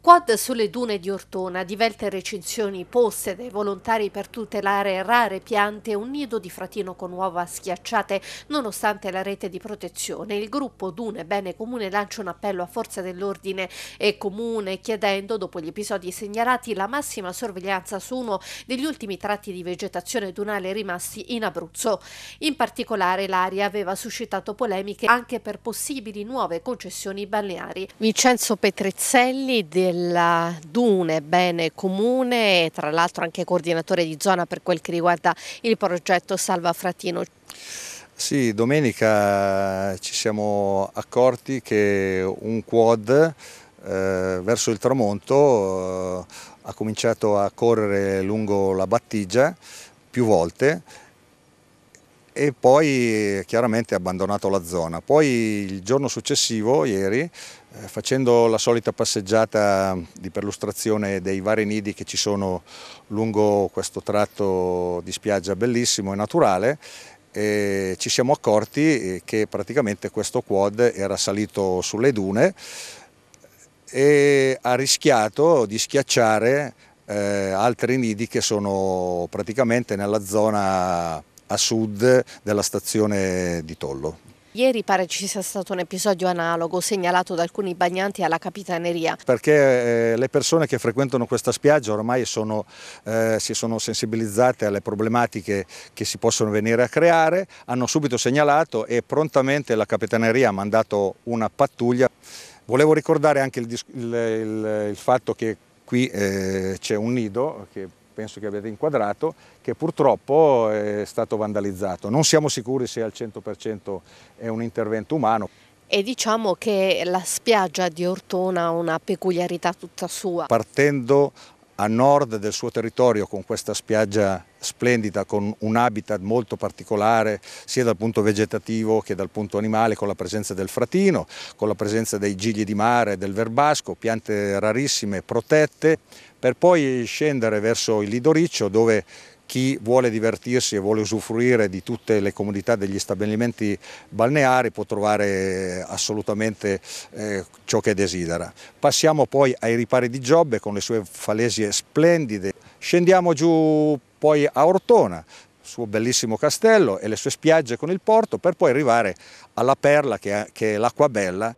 Quad sulle dune di Ortona, divelte recinzioni poste dai volontari per tutelare rare piante un nido di fratino con uova schiacciate nonostante la rete di protezione. Il gruppo Dune Bene Comune lancia un appello a forza dell'ordine e comune chiedendo, dopo gli episodi segnalati, la massima sorveglianza su uno degli ultimi tratti di vegetazione dunale rimasti in Abruzzo. In particolare l'area aveva suscitato polemiche anche per possibili nuove concessioni balneari. Vincenzo Petrezzelli, de della Dune, bene comune, tra l'altro anche coordinatore di zona per quel che riguarda il progetto Salva Fratino. Sì, domenica eh, ci siamo accorti che un quad eh, verso il tramonto eh, ha cominciato a correre lungo la battigia più volte e poi chiaramente ha abbandonato la zona. Poi il giorno successivo, ieri, eh, facendo la solita passeggiata di perlustrazione dei vari nidi che ci sono lungo questo tratto di spiaggia bellissimo e naturale, e ci siamo accorti che praticamente questo quad era salito sulle dune e ha rischiato di schiacciare eh, altri nidi che sono praticamente nella zona a sud della stazione di Tollo. Ieri pare ci sia stato un episodio analogo segnalato da alcuni bagnanti alla capitaneria. Perché eh, le persone che frequentano questa spiaggia ormai sono, eh, si sono sensibilizzate alle problematiche che si possono venire a creare, hanno subito segnalato e prontamente la capitaneria ha mandato una pattuglia. Volevo ricordare anche il, il, il, il fatto che qui eh, c'è un nido che penso che abbiate inquadrato, che purtroppo eh, è stato vandalizzato. Non siamo sicuri se al 100% è un intervento umano. E diciamo che la spiaggia di Ortona ha una peculiarità tutta sua. Partendo a nord del suo territorio con questa spiaggia splendida, con un habitat molto particolare sia dal punto vegetativo che dal punto animale, con la presenza del fratino, con la presenza dei gigli di mare, del verbasco, piante rarissime, protette, per poi scendere verso il Lidoriccio dove chi vuole divertirsi e vuole usufruire di tutte le comodità degli stabilimenti balneari può trovare eh, assolutamente eh, ciò che desidera. Passiamo poi ai ripari di Giobbe con le sue falesie splendide. Scendiamo giù poi a Ortona, suo bellissimo castello e le sue spiagge con il porto per poi arrivare alla perla che è, che è l'Acquabella.